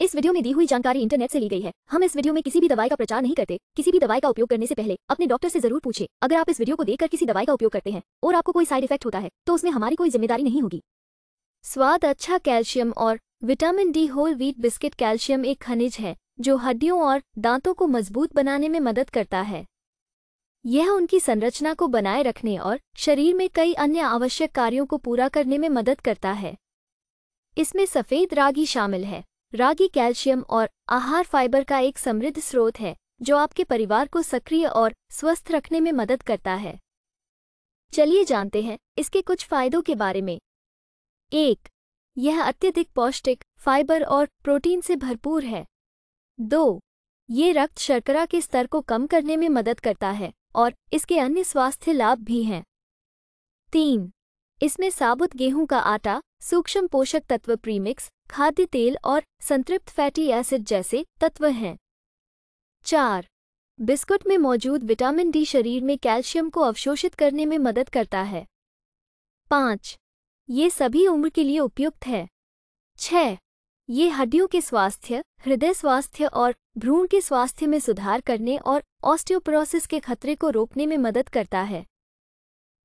इस वीडियो में दी हुई जानकारी इंटरनेट से ली गई है हम इस वीडियो में किसी भी दवाई का प्रचार नहीं करते किसी भी दवाई का उपयोग करने से पहले अपने डॉक्टर से जरूर पूछे अगर आप इस वीडियो को देखकर किसी दवाई का उपयोग करते हैं और आपको कोई साइड इफेक्ट होता है तो उसमें हमारी कोई जिम्मेदारी नहीं होगी स्वाद अच्छा कैल्शियम और vitamin D whole wheat biscuit calcium एक खनिज है जो हड्डियों और दांतों को मजबूत बनाने में मदद करता है यह उनकी संरचना को बनाए रखने और शरीर में कई अन्य आवश्यक कार्यों को पूरा करने में मदद करता है इसमें सफ़ेद रागी शामिल है रागी कैल्शियम और आहार फाइबर का एक समृद्ध स्रोत है जो आपके परिवार को सक्रिय और स्वस्थ रखने में मदद करता है चलिए जानते हैं इसके कुछ फायदों के बारे में एक यह अत्यधिक पौष्टिक फाइबर और प्रोटीन से भरपूर है दो ये रक्त शर्करा के स्तर को कम करने में मदद करता है और इसके अन्य स्वास्थ्य लाभ भी हैं तीन इसमें साबुत गेहूं का आटा सूक्ष्म पोषक तत्व प्रीमिक्स खाद्य तेल और संतृप्त फैटी एसिड जैसे तत्व हैं चार बिस्कुट में मौजूद विटामिन डी शरीर में कैल्शियम को अवशोषित करने में मदद करता है पाँच ये सभी उम्र के लिए उपयुक्त है छ ये हड्डियों के स्वास्थ्य हृदय स्वास्थ्य और भ्रूण के स्वास्थ्य में सुधार करने और ऑस्टियोपोरोसिस के खतरे को रोकने में मदद करता है